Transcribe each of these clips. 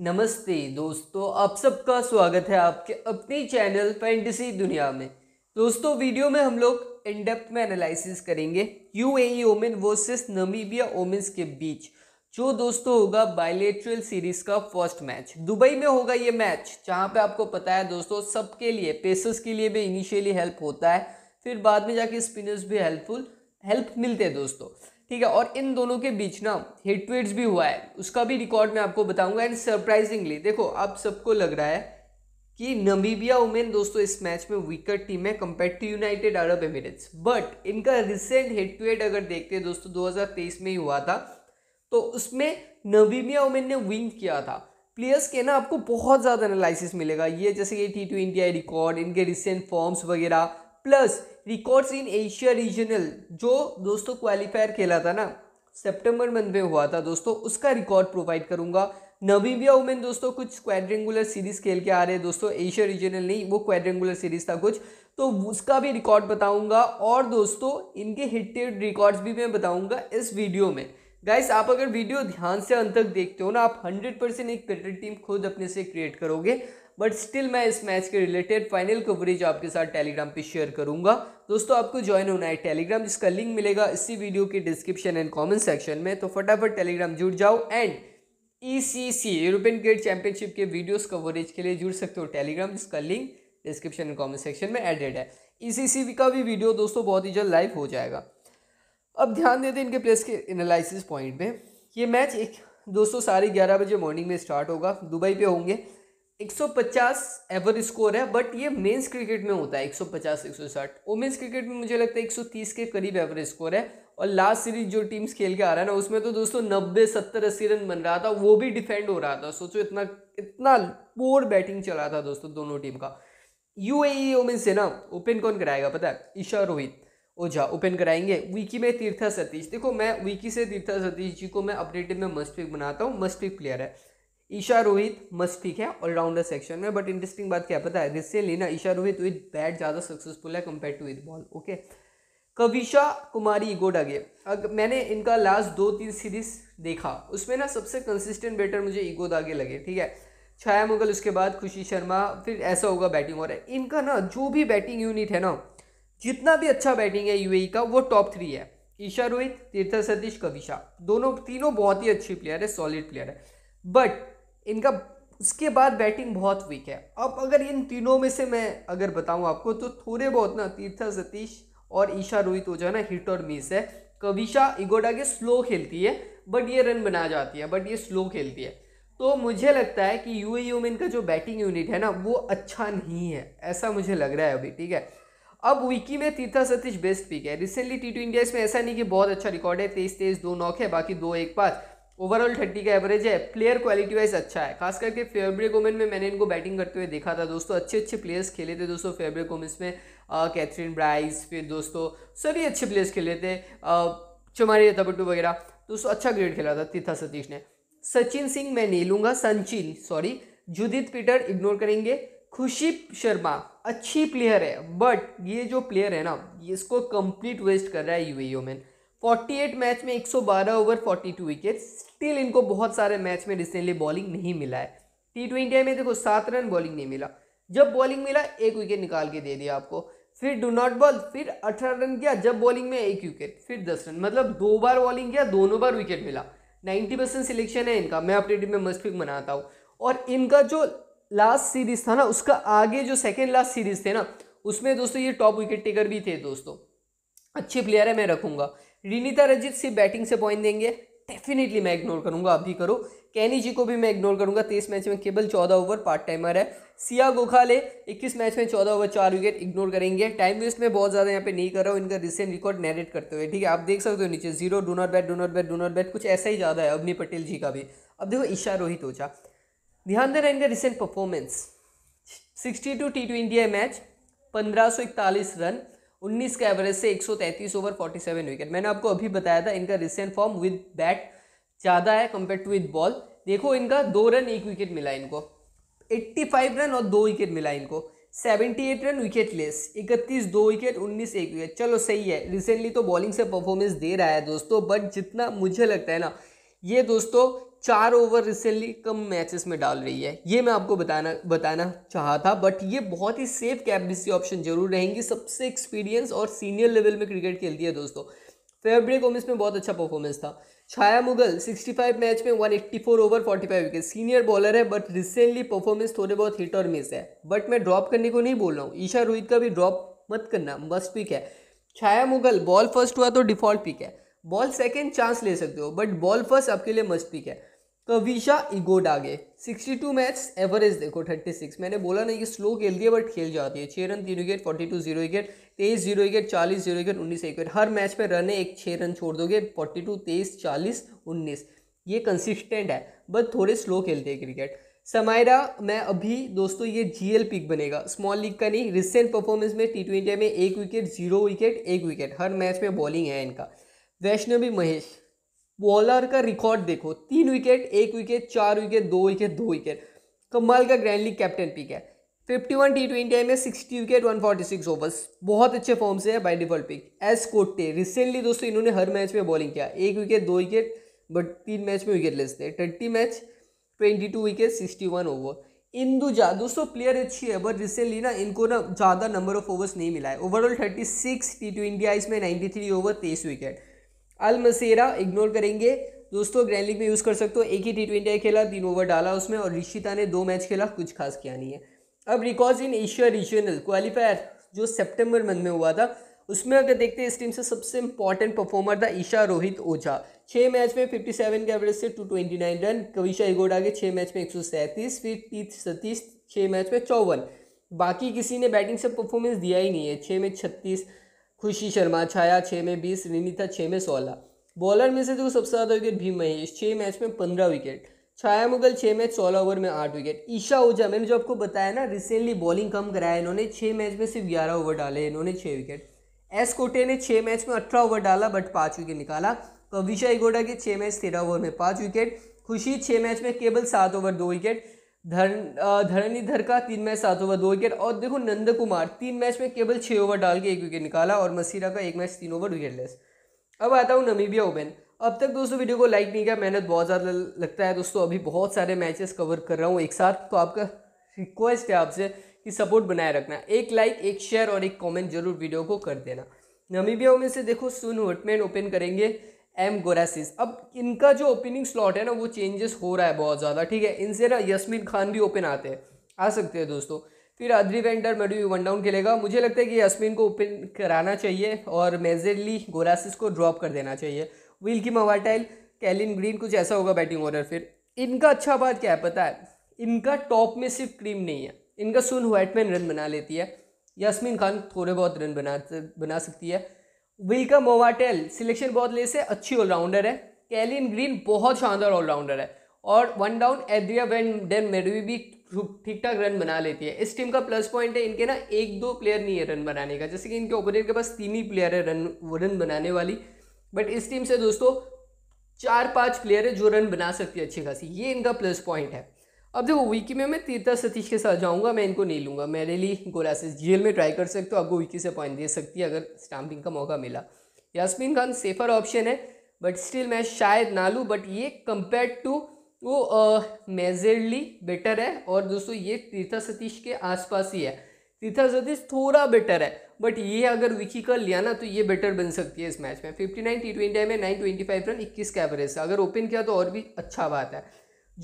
नमस्ते दोस्तों आप सबका स्वागत है आपके अपने चैनल फैंटसी दुनिया में दोस्तों वीडियो में हम लोग इनडेप्थ में एनालिसिस करेंगे U A women versus Namibia women's के बीच जो दोस्तों होगा बायलेट्रल सीरीज का फर्स्ट मैच दुबई में होगा ये मैच जहाँ पे आपको पता है दोस्तों सबके लिए पेसर्स के लिए भी इनिशियली हेल्प होता है फिर बाद में जाके स्पिनर्स भी हेल्पफुल हेल्प मिलते हैं दोस्तों ठीक है और इन दोनों के बीच ना हेड टू हेड्स भी हुआ है उसका भी रिकॉर्ड मैं आपको बताऊंगा एंड सरप्राइजिंगली देखो अब सबको लग रहा है कि नमीबिया वुमेन दोस्तों इस मैच में वीकर टीम है compare to United Arab Emirates but इनका रिसेंट हेड टू हेड अगर देखते हैं दोस्तों 2023 में ही हुआ था तो उसमें नबीबिया वुमेन ने विन किया था प्लेयर्स के ना आपको बहुत ज़्यादा एनालिसिस मिलेगा ये जैसे कि टी टू इंडिया रिकॉर्ड इनके रिसेंट फॉर्म्स वगैरह plus records in Asia regional जो दोस्तों क्वालिफायर खेला था ना सितंबर मंथ में हुआ था दोस्तों उसका रिकॉर्ड प्रोवाइड करूंगा नवीबिया वुमेन दोस्तों कुछ क्वाड्रेंगुलर सीरीज खेल के आ रहे हैं दोस्तों एशिया रीजनल नहीं वो क्वाड्रेंगुलर सीरीज था कुछ तो उसका भी रिकॉर्ड बताऊंगा और दोस्तों इनके हिटेड रिकॉर्ड्स भी मैं बताऊंगा इस वीडियो में गाइस आप अगर वीडियो ध्यान से अंत तक देखते हो ना आप 100 परसेंट एक क्रिकेट टीम खुद अपने से क्रिएट करोगे बट स्टिल मैं इस मैच के रिलेटेड फाइनल कवरेज आपके साथ टेलीग्राम पे शेयर करूंगा दोस्तों आपको ज्वाइन होना है टेलीग्राम जिसका लिंक मिलेगा इसी वीडियो के डिस्क्रिप्शन एंड कमेंट सेक्शन में तो फटाफट टेलीग्राम जुड़ जाओ and ECC European cricket championship के वीडियोस कवरेज के लिए जुड़ सकते हो टेलीग्राम जिसका link description and comment section में एडेड है ई e का भी वीडियो दोस्तों बहुत ही जल्द लाइव हो जाएगा अब ध्यान देते इनके प्लेस के एनालिसिस पॉइंट में ये मैच एक दोस्तों साढ़े ग्यारह बजे मॉर्निंग में स्टार्ट होगा दुबई पे होंगे 150 एवर स्कोर है बट ये मेंस क्रिकेट में होता है 150 160 वुमेंस क्रिकेट में मुझे लगता है 130 के करीब एवर स्कोर है और लास्ट सीरीज जो टीम्स खेल के आ रहा है ना उसमें तो दोस्तों नब्बे सत्तर अस्सी रन बन रहा था वो भी डिफेंड हो रहा था सोचो इतना इतना पोर बैटिंग चला था दोस्तों दोनों टीम का यू ए वुमेंस से ना ओपन कौन कराएगा पता है ईशा रोहित ओझा ओपन कराएंगे विकी में तीर्था सतीश देखो मैं वीकी से तीर्था सतीश जी को मैं अपने टीम में मस्ट पिक बनाता हूँ मस्ट पिक प्लेयर है ईशा रोहित मस्त ठीक है ऑलराउंडर सेक्शन में बट इंटरेस्टिंग बात क्या पता है रिसेंटली ना ईशा रोहित विद बैट ज़्यादा सक्सेसफुल है compare to with ball okay Kavisha Kumari Egodage के अग मैंने इनका लास्ट दो तीन सीरीज देखा उसमें ना सबसे कंसिस्टेंट बैटर मुझे दागे लगे ठीक है छाया मुगल उसके बाद खुशी शर्मा फिर ऐसा होगा बैटिंग और इनका ना जो भी बैटिंग यूनिट है ना जितना भी अच्छा बैटिंग है यूएई e का वो टॉप थ्री है ईशा रोहित तीर्थ सतीश कविशा दोनों तीनों बहुत ही अच्छी प्लेयर है सॉलिड प्लेयर है बट इनका उसके बाद बैटिंग बहुत वीक है अब अगर इन तीनों में से मैं अगर बताऊं आपको तो थोड़े बहुत ना तीर्था सतीश और ईशा रोहित हो जो है ना हिट और मिस है कविशा इगोडा के स्लो खेलती है बट ये रन बना जाती है बट ये स्लो खेलती है तो मुझे लगता है कि यू ए e में इनका जो बैटिंग यूनिट है ना वो अच्छा नहीं है ऐसा मुझे लग रहा है अभी ठीक है अब विकी में तीर्था सतीश बेस्ट पिक है रिसेंटली टी टू इंडिया इसमें ऐसा नहीं कि बहुत अच्छा रिकॉर्ड है तेईस तेईस दो नॉक है बाकी दो एक पाँच ओवरऑल थर्टी का एवरेज है प्लेयर क्वालिटी वाइज अच्छा है खास करके फेब्रिक ओमेन में मैंने इनको बैटिंग करते हुए देखा था दोस्तों अच्छे अच्छे प्लेयर्स खेले थे दोस्तों फेब्रिक ओमेंस में कैथरीन ब्राइस फिर दोस्तों सभी अच्छे प्लेयर्स खेले थे चुमारी तबट्टू वगैरह दोस्तों अच्छा ग्रेड खेला था तीथा सतीश ने सचिन सिंह मैं नहीं लूँगा Sachin sorry Judit Peter ignore करेंगे खुशी शर्मा अच्छी प्लेयर है बट ये जो प्लेयर है ना इसको कंप्लीट वेस्ट कर रहा है यू ए ओमेन 48 मैच में 112 ओवर 42 विकेट स्टिल इनको बहुत सारे मैच में रिसेंटली बॉलिंग नहीं मिला है टी ट्वेंटी में देखो सात रन बॉलिंग नहीं मिला जब बॉलिंग मिला एक विकेट निकाल के दे दिया आपको फिर डू नॉट बॉल फिर अठारह रन किया जब बॉलिंग में एक विकेट फिर दस रन मतलब दो बार बॉलिंग किया दोनों बार विकेट मिला नाइन्टी परसेंट सिलेक्शन है इनका मैं अपनी टीम में मस्ट पिक मनाता हूँ और इनका जो लास्ट सीरीज था ना उसका आगे जो सेकेंड लास्ट सीरीज थे ना उसमें दोस्तों ये टॉप विकेट टेकर भी थे दोस्तों अच्छे प्लेयर है मैं रखूँगा रिनीता रजित सिर्फ बैटिंग से पॉइंट देंगे डेफिनेटली मैं इग्नोर करूंगा अभी करो कैनी जी को भी मैं इग्नोर करूंगा तेईस मैच में केवल चौदह ओवर पार्ट टाइमर है सिया गोखाले इक्कीस मैच में चौदह ओवर चार विकेट इग्नोर करेंगे टाइम वेस्ट में बहुत ज़्यादा यहाँ पे नहीं कर रहा हूँ इनका रिसेंट रिकॉर्ड नैरेट करते हुए ठीक है आप देख सकते हो नीचे zero do not bat do not bat do not bat कुछ ऐसा ही ज़्यादा है अवनी पटेल जी का भी अब देखो ईशा रोहित ओझा ध्यान देना इनका recent performance sixty two T twenty match पंद्रह सौ इकतालीस रन उन्नीस के एवरेज से 133 ओवर 47 विकेट मैंने आपको अभी बताया था इनका रिसेंट फॉर्म विद बैट ज़्यादा है कंपेयर टू विद बॉल देखो इनका दो रन एक विकेट मिला इनको 85 रन और दो विकेट मिला इनको 78 रन विकेट लेस इकतीस दो विकेट उन्नीस एक विकेट चलो सही है रिसेंटली तो बॉलिंग से परफॉर्मेंस दे रहा है दोस्तों बट जितना मुझे लगता है ना ये दोस्तों चार ओवर रिसेंटली कम मैचेस में डाल रही है ये मैं आपको बताना बताना चाहा था बट ये बहुत ही सेफ कैप्टनसी ऑप्शन जरूर रहेंगी सबसे एक्सपीरियंस और सीनियर लेवल में क्रिकेट खेलती है दोस्तों फेब्रिक ओमिस में बहुत अच्छा परफॉर्मेंस था छाया मुगल 65 मैच में 184 ओवर 45 विकेट सीनियर बॉलर है बट रिसेंटली परफॉर्मेंस थोड़े बहुत हिट और मिस है बट मैं ड्रॉप करने को नहीं बोल रहा हूँ ईशा रोहित का भी ड्रॉप मत करना मस्ट पिक है छाया मुगल बॉल फर्स्ट हुआ तो डिफॉल्ट पिक है बॉल सेकेंड चांस ले सकते हो बट बॉल फर्स्ट आपके लिए मस्ट पिक है कविशा इगोड आगे टू मैच एवरेज देखो थर्टी सिक्स मैंने बोला नहीं कि स्लो खेलती है बट खेल जाती है छः रन तीन wicket forty two zero wicket तेईस जीरो विकेट चालीस जीरो विकेट उन्नीस एक विकेट हर मैच में रन है एक छः रन छोड़ दोगे फोर्टी टू तेईस चालीस उन्नीस ये कंसिस्टेंट है बट थोड़े स्लो खेलते हैं क्रिकेट समायरा मैं अभी दोस्तों ये जी एल पिक बनेगा स्मॉल लीग का नहीं रिसेंट परफॉर्मेंस में टी ट्वेंटी में एक विकेट जीरो विकेट एक विकेट हर मैच में बॉलिंग है इनका वैष्णवी महेश बॉलर का रिकॉर्ड देखो तीन विकेट एक विकेट चार विकेट दो विकेट दो विकेट कमाल का ग्रैंड लीग कैप्टन पिक है फिफ्टी वन टी ट्वेंटी में sixty wicket one forty six overs बहुत अच्छे फॉर्म से है by default pick S Kotte recently दोस्तों इन्होंने हर मैच में बॉलिंग किया एक विकेट दो विकेट बट तीन मैच में विकेट लेस थे thirty match twenty two wicket sixty one over Induja दोस्तों प्लेयर अच्छी है बट रिसेंटली ना इनको ना ज़्यादा नंबर ऑफ ओवर्स नहीं मिला है overall thirty six T twenty Is में नाइन्टी थ्री ओवर तेईस विकेट अल मसेरा इग्नोर करेंगे दोस्तों ग्रैंड लीग में यूज़ कर सकते हो एक ही टी ट्वेंटी खेला तीन ओवर डाला उसमें और रिशिता ने दो मैच खेला कुछ खास किया नहीं है अब record in Asia regional qualifier जो सेप्टेम्बर मंथ में हुआ था उसमें अगर देखते हैं इस टीम से सबसे इंपॉर्टेंट परफॉर्मर था ईशा रोहित ओझा छः मैच में फिफ्टी सेवन के एवरेज से two twenty nine run Kavisha Egodage के छः मैच में एक सौ सैंतीस फिर तीस सतीश छः मैच में चौवन बाकी किसी ने बैटिंग से परफॉर्मेंस दिया ही नहीं है छः में छत्तीस खुशी शर्मा छाया छः में बीस रिनीता छः में सोलह बॉलर में से जो तो सबसे ज़्यादा विकेट भीम महेश छः मैच में पंद्रह विकेट छाया मुगल छः मैच सोलह ओवर में आठ विकेट ईशा ओझा मैंने जो आपको बताया ना रिसेंटली बॉलिंग कम कराया इन्होंने छः मैच में सिर्फ ग्यारह ओवर डाले इन्होंने छः विकेट एस कोटे ने छः मैच में अठारह ओवर डाला बट पाँच विकेट निकाला कविशा इगोडा के छः मैच तेरह ओवर में पाँच विकेट खुशी छः मैच में केवल सात ओवर दो विकेट धर धरणीधर का तीन मैच सात ओवर दो विकेट और देखो नंद कुमार तीन मैच में केवल छः ओवर डाल के एक विकेट निकाला और मसीरा का एक मैच तीन ओवर विकेटलेस अब आता हूँ नमीबिया ओपन अब तक दोस्तों वीडियो को लाइक नहीं किया मेहनत बहुत ज़्यादा लगता है दोस्तों अभी बहुत सारे मैचेस कवर कर रहा हूँ एक साथ तो आपका रिक्वेस्ट है आपसे कि सपोर्ट बनाए रखना एक लाइक एक शेयर और एक कॉमेंट जरूर वीडियो को कर देना नमीबिया ओमेन से देखो सुन वटमैन ओपन करेंगे एम गोरासिस अब इनका जो ओपनिंग स्लॉट है ना वो चेंजेस हो रहा है बहुत ज़्यादा ठीक है इनसे ना यस्मिन खान भी ओपन आते हैं आ सकते हैं दोस्तों फिर Adri van der Merwe one down खेलेगा मुझे लगता है कि यस्मिन को ओपन कराना चाहिए और मेजरली गोरासिस को ड्रॉप कर देना चाहिए विल की मवाटाइल कैलिन ग्रीन कुछ ऐसा होगा बैटिंग ऑर्डर फिर इनका अच्छा बात क्या है पता है इनका टॉप में सिर्फ क्रीम नहीं है इनका सुन वाइटमैन रन बना लेती है यासमीन खान थोड़े बहुत रन बना बना सकती है विल्कम ओवाटेल सिलेक्शन बहुत ले से अच्छी ऑलराउंडर है कैलिन ग्रीन बहुत शानदार ऑलराउंडर है और one down Adri van der Merwe भी ठीक ठाक रन बना लेती है इस टीम का प्लस पॉइंट है इनके ना एक दो प्लेयर नहीं है रन बनाने का जैसे कि इनके ओपोनेंट के पास तीन ही प्लेयर है रन रन बनाने वाली बट इस टीम से दोस्तों चार पांच प्लेयर है जो रन बना सकती है अच्छी खासी ये इनका प्लस पॉइंट है अब देखो विकी में मैं तीर्था सतीश के साथ जाऊंगा मैं इनको नहीं लूँगा मेरे लिए गोलासेस जेल में ट्राई कर सकते हो आपको विकी से पॉइंट दे सकती है अगर स्टाम्पिंग का मौका मिला यासमिन खान सेफर ऑप्शन है बट स्टिल मैं शायद ना लूँ बट ये कंपेयर टू वो मेजरली बेटर है और दोस्तों ये तीर्था सतीश के आसपास ही है तीर्था सतीश थोड़ा बेटर है बट ये अगर विकी कर लिया ना तो ये बेटर बन सकती है इस मैच में फिफ्टी नाइन टी ट्वेंटी में नाइन ट्वेंटी फाइव रन इक्कीस का एवरेज अगर ओपन किया तो और भी अच्छा बात है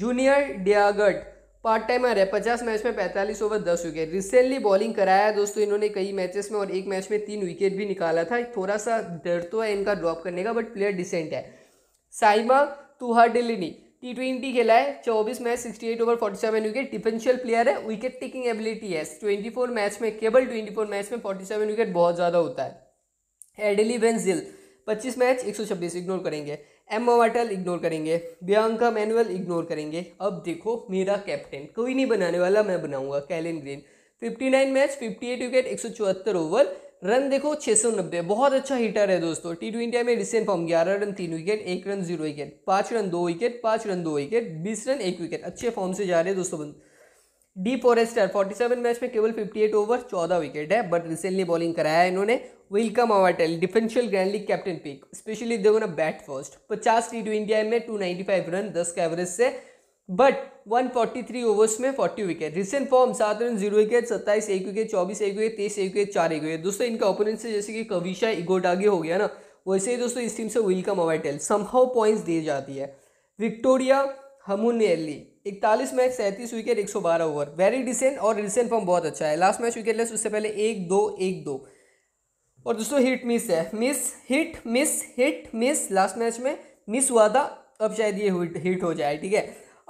जूनियर डियागट पार्ट टाइमर है पचास मैच में पैंतालीस ओवर दस विकेट रिसेंटली बॉलिंग कराया है दोस्तों इन्होंने कई मैचेस में और एक मैच में तीन विकेट भी निकाला था थोड़ा सा डर तो है इनका ड्रॉप करने का बट प्लेयर डिसेंट है साइमा डिलिनी टी ट्वेंटी खेला है चौबीस match sixty eight over forty seven wicket differential player है विकेट टेकिंग एबिलिटी है ट्वेंटी फोर मैच में केवल ट्वेंटी फोर मैच में फोर्टी सेवन विकेट बहुत ज़्यादा होता है एडली वेंजिल पच्चीस मैच एक सौ छब्बीस इग्नोर करेंगे वाटल इग्नोर करेंगे बियांका मैनुअल इग्नोर करेंगे अब देखो मेरा कैप्टन कोई नहीं बनाने वाला मैं बनाऊंगा कैलिन ग्रीन 59 मैच 58 विकेट एक ओवर रन देखो छः बहुत अच्छा हीटर है दोस्तों टी ट्वेंटी में रिसेंट फॉर्म ग्यारह रन तीन विकेट एक रन जीरो विकेट पाँच रन दो विकेट पाँच रन दो विकेट बीस रन एक विकेट अच्छे फॉर्म से जा रहे हैं दोस्तों डी फॉरेस्टर 47 मैच में केवल 58 ओवर 14 विकेट है बट रिसेंटली बॉलिंग कराया है इन्होंने welcome our tail differential grand league captain pick specially especially they're bat first first 50 T twenty में 295 रन 10 के एवरेज से बट 143 ओवर्स में 40 विकेट रिसेंट फॉर्म सात रन जीरो विकेट सत्ताईस एक विकेट चौबीस एक विकेट तेईस एक विकेट चार एक विकेट दोस्तों इनका ओपोनेंट से जैसे कि कविशा इगोडागे हो गया ना वैसे ही दोस्तों इस टीम से विलकम अवाइटेल समहाउ पॉइंट्स दी जाती है विक्टोरिया हमुनेली इकतालीस मैच सैंतीस विकेट बारह ओवर वेरी डिसेंट और रिसेंट फॉर्म बहुत अच्छा है लास्ट मैच विकेट लेस उससे पहले एक दो एक दो और दोस्तों हिट मिस है miss hit miss hit miss last match में मिस हुआ था अब शायद ये हिट हो जाए ठीक है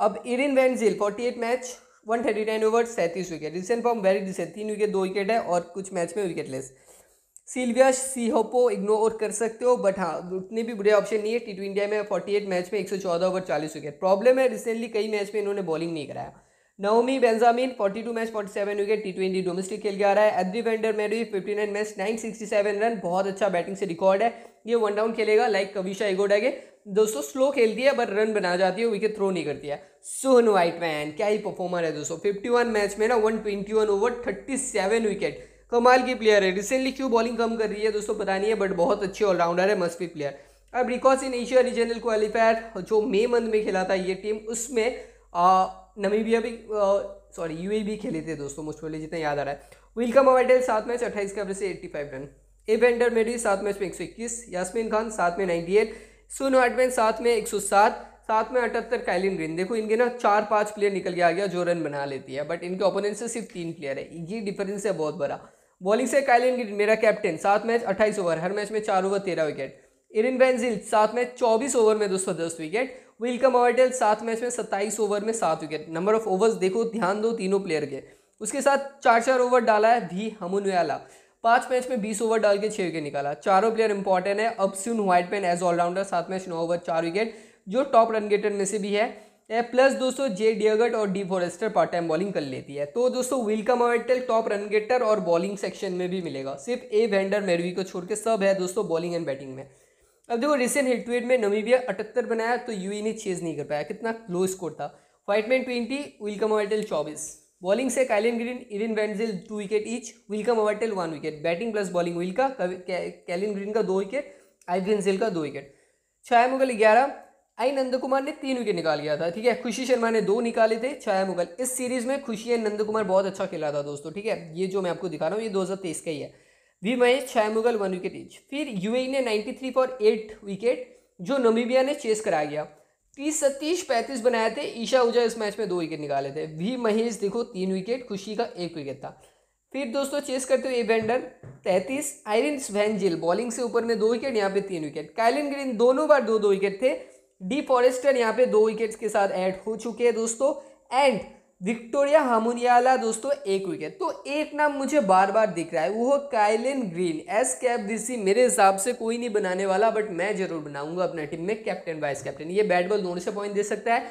अब Irene van Zyl eight match one thirty nine over सैंतीस wicket recent form very recent तीन विकेट दो विकेट है और कुछ मैच में विकेटलेस सिल्विया सीहोपो इग्नोर कर सकते हो बट हाँ उतने भी बुरे ऑप्शन नहीं है टी ट्वेंटी इंडिया में एट मैच में चौदह ओवर चालीस विकेट प्रॉब्लम है रिसेंटली कई मैच में इन्होंने बॉलिंग नहीं कराया Naomi Benjamin 42 match 47 wicket T twenty domestic खेल के आ रहा है एद्री वेंडर मेरी 59 मैच 967 रन बहुत अच्छा बैटिंग से रिकॉर्ड है ये वन डाउन खेलेगा लाइक कविशा एगोडा के दोस्तों स्लो खेलती है बट रन बना जाती है विकेट थ्रो नहीं करती है सोहन वाइट मैन क्या ही परफॉर्मर है दोस्तों फिफ्टी मैच में ना वन ओवर थर्टी विकेट कमाल की प्लेयर है रिसेंटली क्यों बॉलिंग कम कर रही है दोस्तों पता नहीं है बट बहुत अच्छी ऑलराउंडर है भी प्लेयर अब records in Asia regional qualifier जो मे मंथ में खेला था ये टीम उसमें नमीबिया भी सॉरी यू भी खेले थे दोस्तों मुझ पहले जितना याद आ रहा है विलकम अवाइडल सात मैच अट्ठाईस के एवरेज से एट्टी फाइव रन एवेंडर मेडी सात मैच में एक सौ इक्कीस यासमिन खान सात में नाइन्टी एट सुन वाटमैन सात में एक सौ सात सात में अठहत्तर कैलिन ग्रीन देखो इनके ना चार पांच प्लेयर निकल के आ गया जो रन बना लेती है बट इनके ओपोनेंट से सिर्फ तीन प्लेयर है ये डिफरेंस है बहुत बड़ा बॉलिंग से कैलिन ग्रीन मेरा कैप्टन सात मैच अट्ठाईस ओवर हर मैच में चार ओवर तेरह विकेट इरिन बैनजिल सात मैच चौबीस ओवर में दो सौ दस विकेट विल कम सात मैच में सत्ताईस ओवर में सात विकेट नंबर ऑफ ओवर्स देखो ध्यान दो तीनों प्लेयर के उसके साथ चार चार ओवर डाला है भी हमनवेला पांच मैच में बीस ओवर डाल के छः विकेट निकाला चारों प्लेयर इंपॉर्टेंट है अपसून व्हाइट पेन एज ऑलराउंडर सात मैच नौ ओवर चार विकेट जो टॉप रन गेटर में से भी है ए प्लस दोस्तों जे डियगट और D Foerster part time bowling कर लेती है तो दोस्तों विलकम अवेटल टॉप रन गेटर और बॉलिंग सेक्शन में भी मिलेगा सिर्फ ए वेंडर मेरवी को छोड़ के सब है दोस्तों बॉलिंग एंड बैटिंग में अब देखो रिसेंट हेड में नमीबिया अठहत्तर बनाया तो यू e ने चेज नहीं कर पाया कितना लो स्कोर था व्हाइटमैन ट्वेंटी विलकम अवर्टेल चौबीस बॉलिंग से Kayleen Green Irene van Zyl two wicket each Wilka Mwatile one wicket batting plus bowling विल का कैलिन ग्रीन का दो विकेट आई जिल का दो विकेट छाया मुगल ग्यारह आई नंद कुमार ने तीन विकेट निकाल लिया था ठीक है खुशी शर्मा ने दो निकाले थे छाया मुगल इस सीरीज में खुशी एंड नंद कुमार बहुत अच्छा खेला था दोस्तों ठीक है ये जो मैं आपको दिखा रहा हूँ ये दो का ही है वी महेश छः मुगल वन विकेट ईच फिर यूएई e ने 93 फॉर एट विकेट जो नमीबिया ने चेस कराया गया तीस सतीश पैंतीस बनाए थे ईशा ऊजा इस मैच में दो विकेट निकाले थे वी महेश देखो तीन विकेट खुशी का एक विकेट था फिर दोस्तों चेस करते हुए एवेंडर तैंतीस आयरिन वैनजिल बॉलिंग से ऊपर में दो विकेट यहाँ पे तीन विकेट कैलिन ग्रीन दोनों बार दो दो विकेट थे डी फॉरेस्टर यहाँ पे दो विकेट्स के साथ ऐड हो चुके हैं दोस्तों एंड विक्टोरिया हामोनियाला दोस्तों एक विकेट तो एक नाम मुझे बार बार दिख रहा है वो काइलिन ग्रीन एस कैप दिसी मेरे हिसाब से कोई नहीं बनाने वाला बट मैं जरूर बनाऊंगा अपने टीम में कैप्टन वाइस कैप्टन ये बैट बॉल दोनों से पॉइंट दे सकता है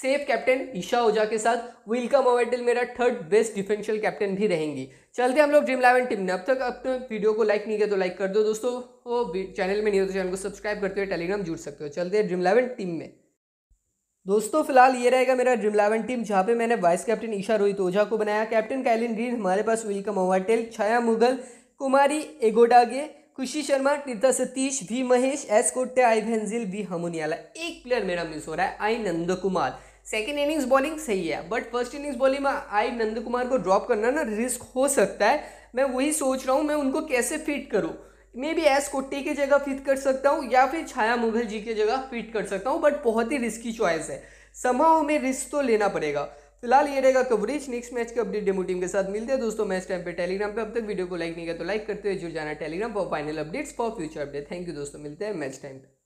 सेफ कैप्टन ईशा ओझा के साथ विल्का मोवेटल मेरा थर्ड बेस्ट डिफेंशियल कैप्टन भी रहेंगी चलते हम लोग ड्रीम इलेवन टीम ने अब तक अपने वीडियो को लाइक नहीं किया तो लाइक कर दो दोस्तों वो चैनल में नहीं हो तो चैनल को सब्सक्राइब करते हुए टेलीग्राम जुड़ सकते हो चलते हैं ड्रीम इलेवन टीम में दोस्तों फिलहाल ये रहेगा मेरा ड्रीम इलेवन टीम जहाँ पे मैंने वाइस कैप्टन ईशा रोहित ओझा को बनाया कैप्टन कैलिन ग्रीन हमारे पास विलकम ओवाटेल छाया मुगल कुमारी एगोडागे खुशी शर्मा तीर्था सतीश वी महेश एस कोट्टे आई भेंजिल भी हमुनियाला एक प्लेयर मेरा मिस हो रहा है आई Nand Kumar second innings bowling सही है बट फर्स्ट इनिंग्स बॉलिंग में आई नंद कुमार को ड्रॉप करना ना रिस्क हो सकता है मैं वही सोच रहा हूँ मैं उनको कैसे फिट करूँ मे बी एस कोट्टी की जगह फिट कर सकता हूँ या फिर छाया मुगल जी की जगह फिट कर सकता हूँ बट बहुत ही रिस्की चॉइस है संभव हमें रिस्क तो लेना पड़ेगा फिलहाल ये रहेगा कवरेज नेक्स्ट मैच के अपडेट डेमो टीम के साथ मिलते हैं दोस्तों मैच टाइम पे टेलीग्राम पे अब तक वीडियो को लाइक नहीं किया तो लाइक करते हुए जुड़ जाना Telegram for final updates for future update thank you दोस्तों मिलते हैं मैच टाइम पर